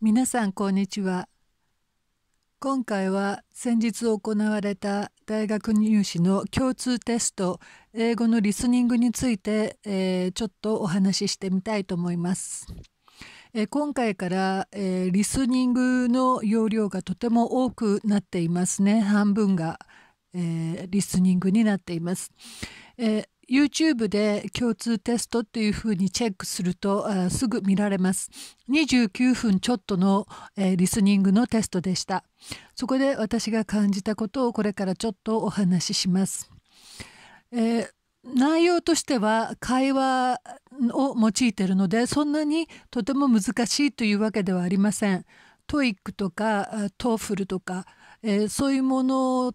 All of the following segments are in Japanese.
皆さんこんにちは今回は先日行われた大学入試の共通テスト英語のリスニングについて、えー、ちょっとお話ししてみたいと思います。え今回から、えリスニングの容量がとても多くなっていますね半分が、えリスニングになっています、え YouTube で共通テストっていうふうにチェックするとすぐ見られます。29分ちょっとの、えー、リスニングのテストでした。そこで私が感じたことをこれからちょっとお話しします。えー、内容としては会話を用いているのでそんなにとても難しいというわけではありません。トイックとかトーフルとか、えー、そういうもの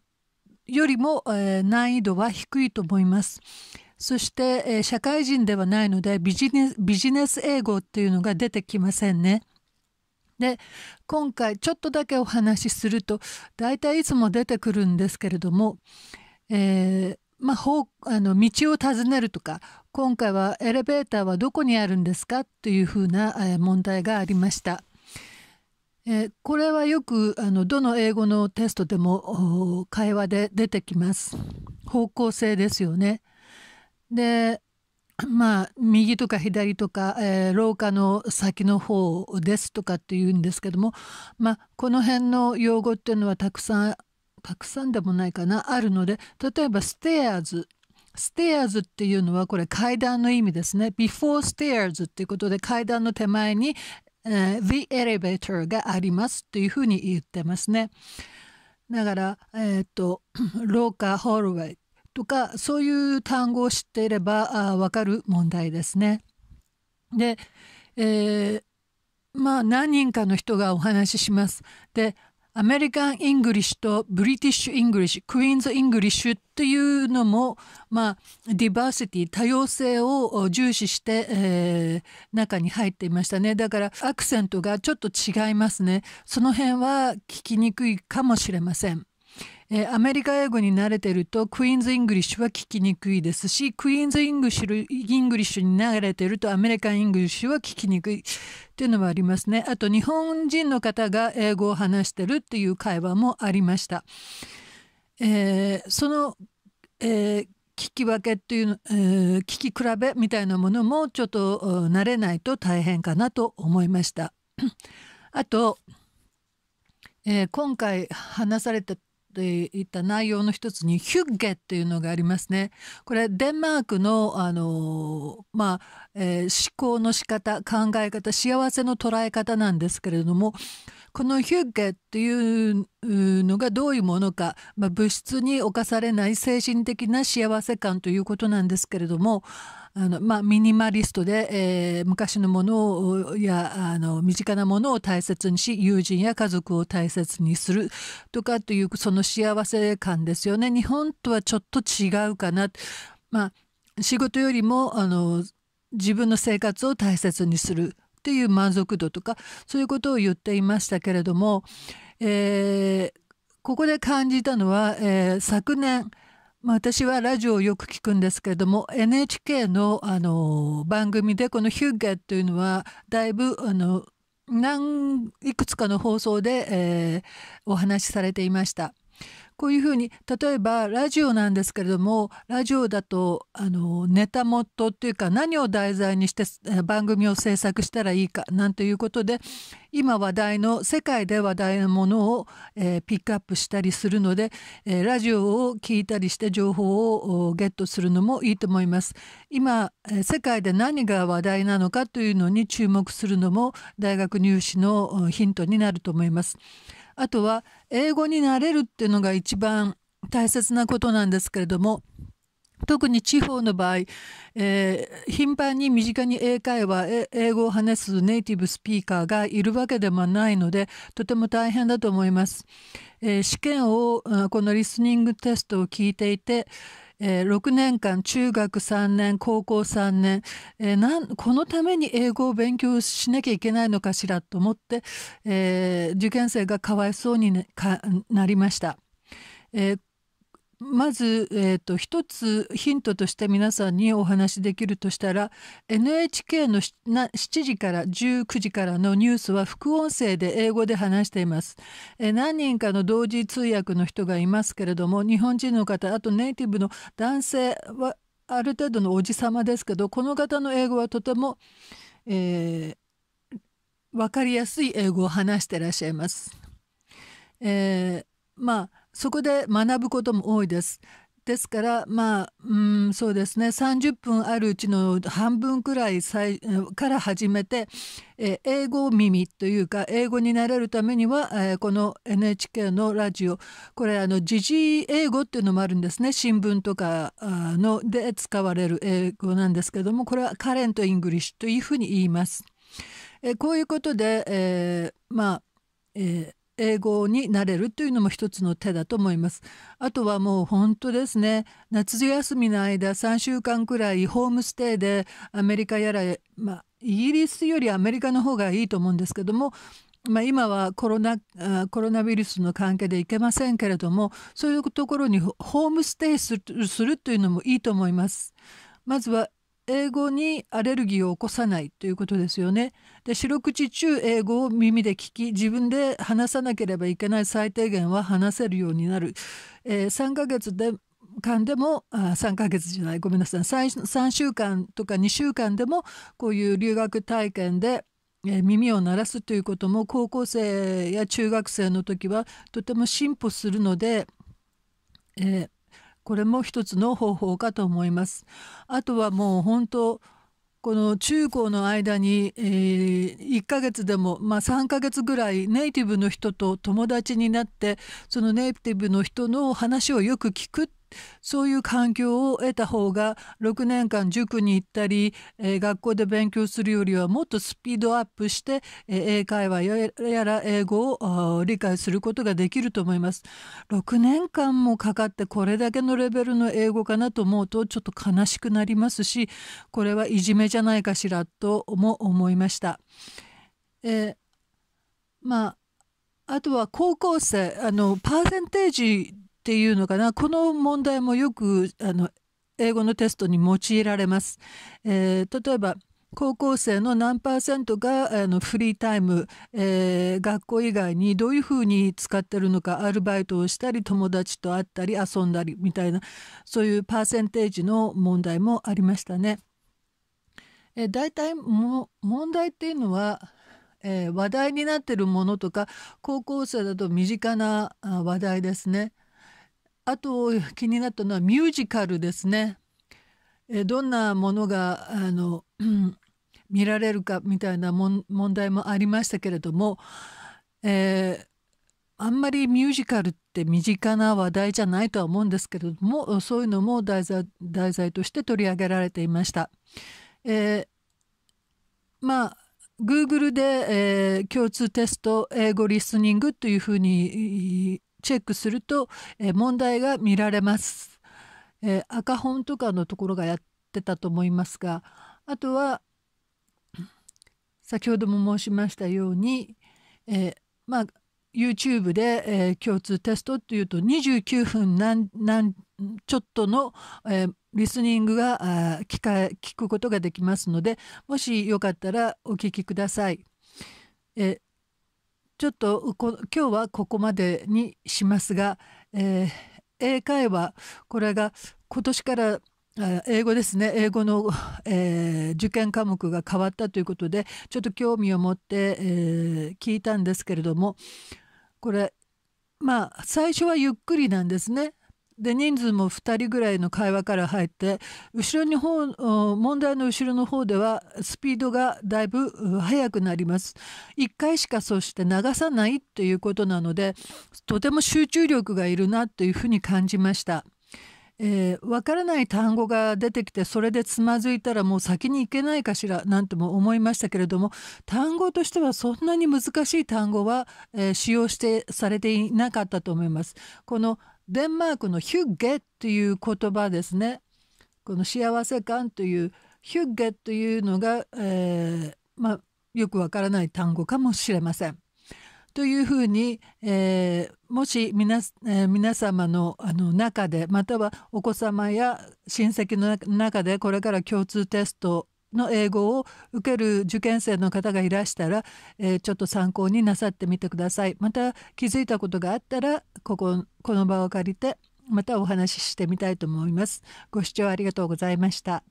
よりも、えー、難易度は低いと思います。そして、えー、社会人ではないのでビジネスビジネス英語っていうのが出てきませんね。で今回ちょっとだけお話しすると大体いつも出てくるんですけれども、えー、まあ、あの道を尋ねるとか今回はエレベーターはどこにあるんですかというふうな問題がありました。えー、これはよくあのどの英語のテストでも会話で出てきます方向性ですよね。で まあ右とか左とか、えー、廊下の先の方ですとかっていうんですけども、まあ、この辺の用語っていうのはたくさんたくさんでもないかなあるので例えば「ステアーズ」ステアーズっていうのはこれ階段の意味ですね。before stairs っていうことで階段の手前に、The elevator がありますというふうに言ってますね。だから、えー、と、廊下、ホールウェイとか、そういう単語を知っていればあ分かる問題ですね。で、えー、まあ何人かの人がお話しします。で、アメリカン・イングリッシュとブリティッシュ・イングリッシュ、クイーンズ・イングリッシュというのも、まあ、ディバーシティ、多様性を重視して、えー、中に入っていましたね。だからアクセントがちょっと違いますね。その辺は聞きにくいかもしれません。えー、アメリカ英語に慣れてるとクイーンズ・イングリッシュは聞きにくいですしクイーンズ・イングリッシュイングリッシュに慣れてるとアメリカン・イングリッシュは聞きにくいっていうのはありますねあと日本人の方が英語を話してるっていう会話もありました、えー、その、えー聞き分けっていう、えー、聞き比べみたいなものもちょっと慣れないと大変かなと思いました。あと、えー、今回話されたでてった内容の一つにヒュッゲっていうのがありますね。これデンマークのあの、まあえー、思考の仕方考え方幸せの捉え方なんですけれどもこのヒュッゲというのがどういうものか、まあ、物質に侵されない精神的な幸せ感ということなんですけれどもあの、まあ、ミニマリストで、えー、昔のものやあの身近なものを大切にし友人や家族を大切にするとかというその幸せ感ですよね日本とはちょっと違うかな。まあ、仕事よりもあの自分の生活を大切にするっていう満足度とかそういうことを言っていましたけれども、えー、ここで感じたのは、えー、昨年私はラジオをよく聞くんですけれども NHK のあの番組でこのヒュッゲというのはだいぶあの何いくつかの放送で、えー、お話しされていました。こういうふうに例えばラジオなんですけれどもラジオだとあのネタ元っていうか何を題材にして番組を制作したらいいかなんていうことで今話題の世界で話題のものを、えー、ピックアップしたりするので、えー、ラジオを聞いたりして情報をゲットするのもいいと思います。今、えー、世界で何が話題なのかというのに注目するのも大学入試のヒントになると思います。あとは英語に慣れるっていうのが一番大切なことなんですけれども特に地方の場合、えー、頻繁に身近に英会話英語を話すネイティブスピーカーがいるわけでもないのでとても大変だと思います、えー、試験をこのリスニングテストを聞いていて、えー、6年間中学3年高校3年、えー、なんこのために英語を勉強しなきゃいけないのかしらと思って、えー、受験生がかわいそうに、ね、かなりました。えーまず、えーと、一つヒントとして皆さんにお話しできるとしたら NHK の7時から19時からのニュースは副音声で英語で話しています、えー、何人かの同時通訳の人がいますけれども日本人の方あとネイティブの男性はある程度のおじさまですけどこの方の英語はとても、えー、分かりやすい英語を話してらっしゃいます。えー、まあそこで学ぶことも多いです。ですからまあうんそうですね30分あるうちの半分くらいから始めて、え英語耳というか英語になれるためには、えこの NHK のラジオこれあの時事英語っていうのもあるんですね新聞とかので使われる英語なんですけどもこれはカレント・イングリッシュというふうに言います。こういうことで、えー、まあ、えー英語になれるというのも一つの手だと思います。あとはもう本当ですね夏休みの間3週間くらいホームステイでアメリカやら、まあ、イギリスよりアメリカの方がいいと思うんですけどもまあ、今はコロナコロナウイルスの関係で行けませんけれどもそういうところにホームステイするというのもいいと思います。まずは英語にアレルギーを起こさないということですよね。で四六時中英語を耳で聞き自分で話さなければいけない最低限は話せるようになる。えー、3ヶ月で間でもあ3ヶ月じゃないごめんなさい 3, 3週間とか2週間でもこういう留学体験で耳を鳴らすということも高校生や中学生の時はとても進歩するので、えー、これも一つの方法かと思います。あとはもう本当この中高の間に、えー、1ヶ月でも、まあ、3ヶ月ぐらいネイティブの人と友達になってそのネイティブの人の話をよく聞くっそういう環境を得た方が6年間塾に行ったり、えー、学校で勉強するよりはもっとスピードアップして、えー、英会話やら英語を理解することができると思います。6年間もかかってこれだけのレベルの英語かなと思うとちょっと悲しくなりますしこれはいじめじゃないかしらとも思いました。えー、まああとは高校生あのパーセンテージっていうのかなこの問題もよくあの英語のテストに用いられます。えー、例えば高校生の何パーセントがあのフリータイム、えー、学校以外にどういうふうに使ってるのかアルバイトをしたり友達と会ったり遊んだりみたいなそういうパーセンテージの問題もありましたね。えー、大体も問題っていうのは、えー、話題になってるものとか高校生だと身近な話題ですね。あと気になったのはミュージカルですね。えどんなものがあの、うん、見られるかみたいな問題もありましたけれども、えー、あんまりミュージカルって身近な話題じゃないとは思うんですけれどもそういうのも題材題材として取り上げられていました。えー、まあ Google で、えー、共通テスト英語リスニングというふうにチェックすると、えー、問題が見られます、えー、赤本とかのところがやってたと思いますがあとは先ほども申しましたように、えー、まあ YouTube で、えー、共通テストっていうと29分ちょっとの、えー、リスニングが聞か聞くことができますのでもしよかったらお聞きください。えちょっと今日はここまでにしますが、えー、英会話これが今年から英語ですね英語の、えー、受験科目が変わったということでちょっと興味を持って、えー、聞いたんですけれどもこれまあ最初はゆっくりなんですねで人数も2人ぐらいの会話から入って後ろに方問題の後ろの方ではスピードがだいぶ速くなります1回しかそして流さないということなのでとても集中力がいるなというふうに感じました。えー、分からない単語が出てきてそれでつまずいたらもう先に行けないかしらなんても思いましたけれども単語としてはそんなに難しい単語は、えー、使用してされていなかったと思います。このデンマークのヒュッゲという言葉ですねこの幸せ感というヒュッゲというのが、えー、まあ、よくわからない単語かもしれません。というふうに、えー、もし皆,、えー、皆様のあの中でまたはお子様や親戚の中でこれから共通テストの英語を受ける受験生の方がいらしたら、えー、ちょっと参考になさってみてください。また気づいたことがあったらこここの場を借りてまたお話ししてみたいと思います。ご視聴ありがとうございました。